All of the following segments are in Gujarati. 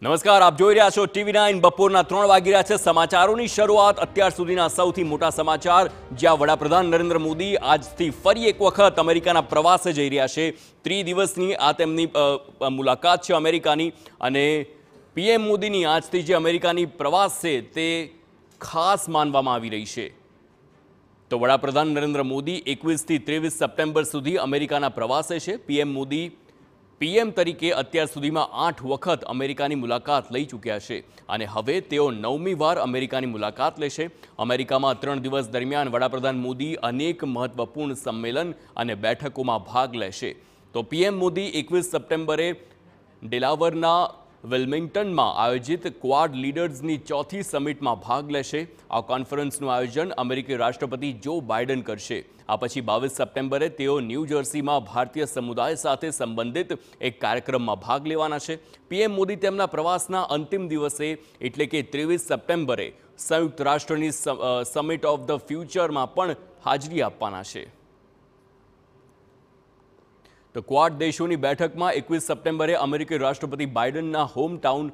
નમસ્કાર આપ જોઈ રહ્યા છો ટીવી નાઇન બપોરના ત્રણ વાગી રહ્યા છે સમાચારોની શરૂઆત અત્યાર સુધીના સૌથી મોટા સમાચાર જ્યાં વડાપ્રધાન નરેન્દ્ર મોદી આજથી ફરી એક વખત અમેરિકાના પ્રવાસે જઈ રહ્યા છે ત્રિદિવસની આ તેમની મુલાકાત છે અમેરિકાની અને પીએમ મોદીની આજથી જે અમેરિકાની પ્રવાસ છે તે ખાસ માનવામાં આવી રહી છે તો વડાપ્રધાન નરેન્દ્ર મોદી એકવીસથી ત્રેવીસ સપ્ટેમ્બર સુધી અમેરિકાના પ્રવાસે છે પીએમ મોદી પીએમ તરીકે અત્યાર સુધીમાં આઠ વખત અમેરિકાની મુલાકાત લઈ ચૂક્યા છે અને હવે તેઓ નવમી વાર અમેરિકાની મુલાકાત લેશે અમેરિકામાં ત્રણ દિવસ દરમિયાન વડાપ્રધાન મોદી અનેક મહત્વપૂર્ણ સંમેલન અને બેઠકોમાં ભાગ લેશે તો પીએમ મોદી એકવીસ સપ્ટેમ્બરે ડેલાવરના વેલ્મિંગ્ટનમાં આયોજિત ક્વાડ લીડર્સની ચોથી સમિટમાં ભાગ લેશે આ કોન્ફરન્સનું આયોજન અમેરિકી રાષ્ટ્રપતિ જો બાઇડન કરશે આ પછી બાવીસ સપ્ટેમ્બરે તેઓ ન્યૂ જર્સીમાં ભારતીય સમુદાય સાથે સંબંધિત એક કાર્યક્રમમાં ભાગ લેવાના છે પીએમ મોદી તેમના પ્રવાસના અંતિમ દિવસે એટલે કે ત્રેવીસ સપ્ટેમ્બરે સંયુક્ત રાષ્ટ્રની સમિટ ઓફ ધ ફ્યુચરમાં પણ હાજરી આપવાના છે તો ક્વાડ દેશોની બેઠકમાં એકવીસ સપ્ટેમ્બરે અમેરિકી રાષ્ટ્રપતિ બાઇડનના હોમ ટાઉન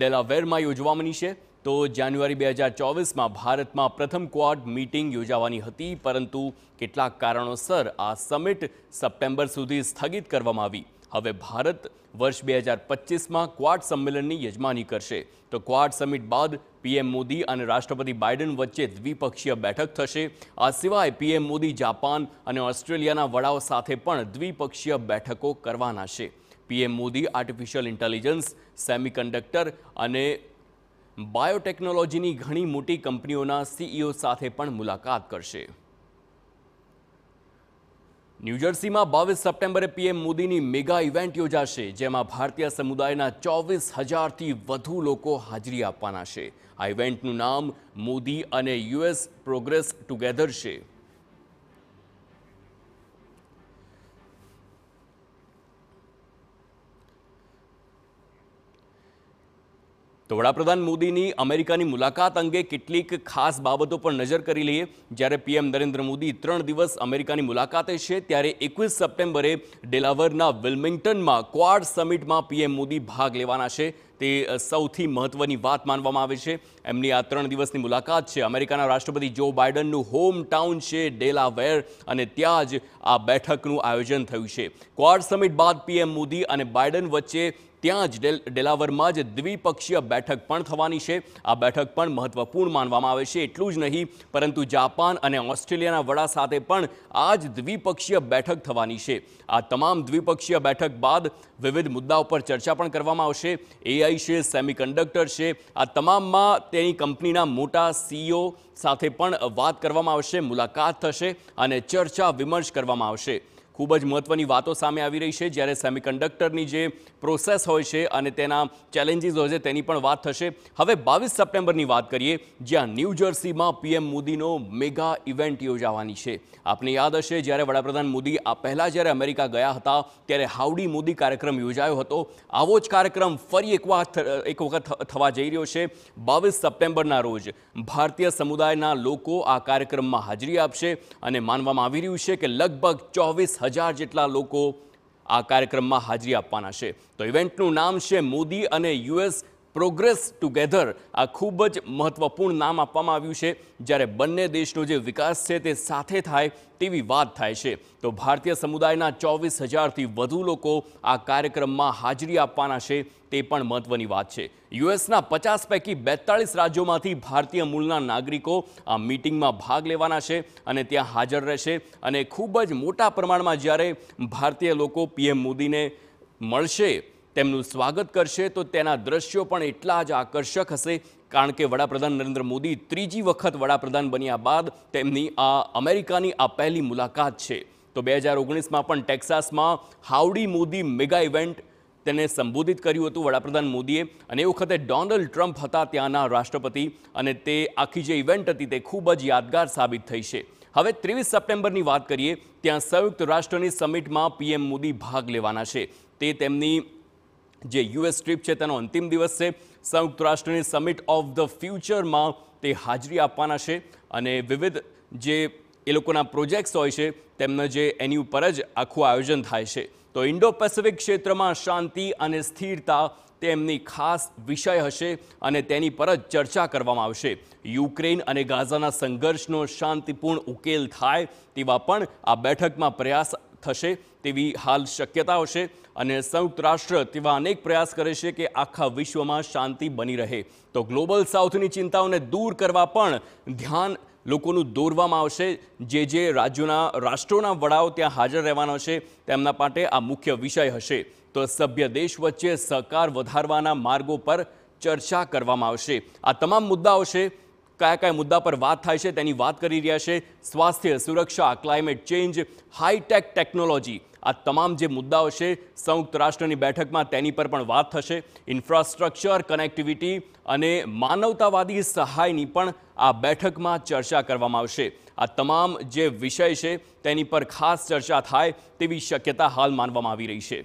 ડેલાવેરમાં યોજવાની છે તો જાન્યુઆરી બે હજાર ચોવીસમાં ભારતમાં પ્રથમ ક્વાડ મીટિંગ યોજાવાની હતી પરંતુ કેટલાક કારણોસર આ સમિટ સપ્ટેમ્બર સુધી સ્થગિત કરવામાં આવી હવે ભારત વર્ષ બે હજાર પચીસમાં ક્વાડ સંમેલનની યજમાની કરશે તો ક્વાડ સમિટ બાદ પીએમ મોદી અને રાષ્ટ્રપતિ બાઇડન વચ્ચે દ્વિપક્ષીય બેઠક થશે આ સિવાય પીએમ મોદી જાપાન અને ઓસ્ટ્રેલિયાના વડાઓ સાથે પણ દ્વિપક્ષીય બેઠકો કરવાના છે PM Modi artificial intelligence semiconductor અને બાયોટેકનોલોજીની ઘણી મોટી કંપનીઓના સીઈઓ સાથે પણ મુલાકાત કરશે ન્યૂજર્સીમાં બાવીસ સપ્ટેમ્બરે પીએમ મોદીની મેગા ઇવેન્ટ યોજાશે જેમાં ભારતીય સમુદાયના ચોવીસ હજારથી વધુ લોકો હાજરી આપવાના છે આ ઇવેન્ટનું નામ મોદી અને યુએસ પ્રોગ્રેસ ટુગેધર છે તો વડાપ્રધાન મોદીની અમેરિકાની મુલાકાત અંગે કેટલીક ખાસ બાબતો પર નજર કરી લઈએ જ્યારે પીએમ નરેન્દ્ર મોદી ત્રણ દિવસ અમેરિકાની મુલાકાતે છે ત્યારે એકવીસ સપ્ટેમ્બરે ડેલાવરના વિલ્મિંગ્ટનમાં ક્વાડ સમિટમાં પીએમ મોદી ભાગ લેવાના છે તે સૌથી મહત્વની વાત માનવામાં આવે છે એમની આ ત્રણ દિવસની મુલાકાત છે અમેરિકાના રાષ્ટ્રપતિ જો બાઇડનનું હોમ ટાઉન છે ડેલાવેર અને ત્યાં જ આ બેઠકનું આયોજન થયું છે ક્વાડ સમિટ બાદ પીએમ મોદી અને બાઇડન વચ્ચે ત્યાં જ ડેલાવરમાં જ દ્વિપક્ષીય બેઠક પણ થવાની છે આ બેઠક પણ મહત્વપૂર્ણ માનવામાં આવે છે એટલું જ નહીં પરંતુ જાપાન અને ઓસ્ટ્રેલિયાના વડા સાથે પણ આ જ દ્વિપક્ષીય બેઠક થવાની છે આ તમામ દ્વિપક્ષીય બેઠક બાદ વિવિધ મુદ્દા ઉપર ચર્ચા પણ કરવામાં આવશે એઆઈ છે સેમિકન્ડક્ટર છે આ તમામમાં તેની કંપનીના મોટા સીઈઓ e સાથે પણ વાત કરવામાં આવશે મુલાકાત થશે અને ચર્ચા વિમર્શ કરવામાં આવશે ખૂબ જ મહત્ત્વની વાતો સામે આવી રહી છે જ્યારે સેમિકન્ડક્ટરની જે પ્રોસેસ હોય છે અને તેના ચેલેન્જીસ હોય છે તેની પણ વાત થશે હવે બાવીસ સપ્ટેમ્બરની વાત કરીએ જ્યાં ન્યૂ જર્સીમાં પીએમ મોદીનો મેગા ઇવેન્ટ યોજાવાની છે આપને યાદ હશે જ્યારે વડાપ્રધાન મોદી આ પહેલાં જ્યારે અમેરિકા ગયા હતા ત્યારે હાવડી મોદી કાર્યક્રમ યોજાયો હતો આવો જ કાર્યક્રમ ફરી એક વખત એક વખત થવા જઈ રહ્યો છે બાવીસ સપ્ટેમ્બરના રોજ ભારતીય સમુદાયના લોકો આ કાર્યક્રમમાં હાજરી આપશે અને માનવામાં આવી રહ્યું છે કે લગભગ ચોવીસ હજાર જેટલા લોકો આ કાર્યક્રમમાં હાજરી આપવાના છે તો ઇવેન્ટનું નામ છે મોદી અને યુએસ પ્રોગ્રેસ ટુગેધર આ ખૂબ જ મહત્વપૂર્ણ નામ આપવામાં આવ્યું છે જ્યારે બંને દેશનો જે વિકાસ છે તે સાથે થાય તેવી વાત થાય છે તો ભારતીય સમુદાયના ચોવીસ હજારથી વધુ લોકો આ કાર્યક્રમમાં હાજરી આપવાના છે તે પણ મહત્વની વાત છે યુએસના પચાસ પૈકી બેતાળીસ રાજ્યોમાંથી ભારતીય મૂળના નાગરિકો આ મીટિંગમાં ભાગ લેવાના છે અને ત્યાં હાજર રહેશે અને ખૂબ જ મોટા પ્રમાણમાં જ્યારે ભારતીય લોકો પીએમ મોદીને મળશે તેમનું સ્વાગત કરશે તો તેના દ્રશ્યો પણ એટલા જ આકર્ષક હશે કારણ કે વડાપ્રધાન નરેન્દ્ર મોદી ત્રીજી વખત વડાપ્રધાન બન્યા બાદ તેમની આ અમેરિકાની આ પહેલી મુલાકાત છે તો બે હજાર ઓગણીસમાં પણ ટેક્સાસમાં હાઉડી મોદી મેગા ઇવેન્ટ તેને સંબોધિત કર્યું હતું વડાપ્રધાન મોદીએ અને એ વખતે ડોનાલ્ડ ટ્રમ્પ હતા ત્યાંના રાષ્ટ્રપતિ અને તે આખી જે ઇવેન્ટ હતી તે ખૂબ જ યાદગાર સાબિત થઈ છે હવે ત્રેવીસ સપ્ટેમ્બરની વાત કરીએ ત્યાં સંયુક્ત રાષ્ટ્રની સમિટમાં પીએમ મોદી ભાગ લેવાના છે તે તેમની જે યુએસ ટ્રીપ છે તેનો અંતિમ દિવસ છે સંયુક્ત રાષ્ટ્રની સમિટ ઓફ ધ ફ્યુચરમાં તે હાજરી આપવાના છે અને વિવિધ જે એ લોકોના પ્રોજેક્ટ્સ હોય છે તેમના જે એની ઉપર જ આખું આયોજન થાય છે તો ઇન્ડો પેસિફિક ક્ષેત્રમાં શાંતિ અને સ્થિરતા તેમની ખાસ વિષય હશે અને તેની પર જ ચર્ચા કરવામાં આવશે યુક્રેન અને ગાઝાના સંઘર્ષનો શાંતિપૂર્ણ ઉકેલ થાય તેવા પણ આ બેઠકમાં પ્રયાસ થશે તેવી હાલ શક્યતા હશે અને સંયુક્ત રાષ્ટ્ર તેવા અનેક પ્રયાસ કરે છે કે આખા વિશ્વમાં શાંતિ બની રહે તો ગ્લોબલ સાઉથની ચિંતાઓને દૂર કરવા પણ ધ્યાન લોકોનું દોરવામાં આવશે જે જે રાજ્યોના રાષ્ટ્રોના વડાઓ ત્યાં હાજર રહેવાના છે તેમના માટે આ મુખ્ય વિષય હશે તો સભ્ય દેશ વચ્ચે સહકાર વધારવાના માર્ગો પર ચર્ચા કરવામાં આવશે આ તમામ મુદ્દાઓ છે કયા કયા મુદ્દા પર વાત થાય છે તેની વાત કરી રહ્યા છે સ્વાસ્થ્ય સુરક્ષા ક્લાઇમેટ ચેન્જ હાઈટેક ટેકનોલોજી આ તમામ જે મુદ્દાઓ છે સંયુક્ત રાષ્ટ્રની બેઠકમાં તેની પર પણ વાત થશે ઇન્ફ્રાસ્ટ્રક્ચર કનેક્ટિવિટી અને માનવતાવાદી સહાયની પણ આ બેઠકમાં ચર્ચા કરવામાં આવશે આ તમામ જે વિષય છે તેની પર ખાસ ચર્ચા થાય તેવી શક્યતા હાલ માનવામાં આવી રહી છે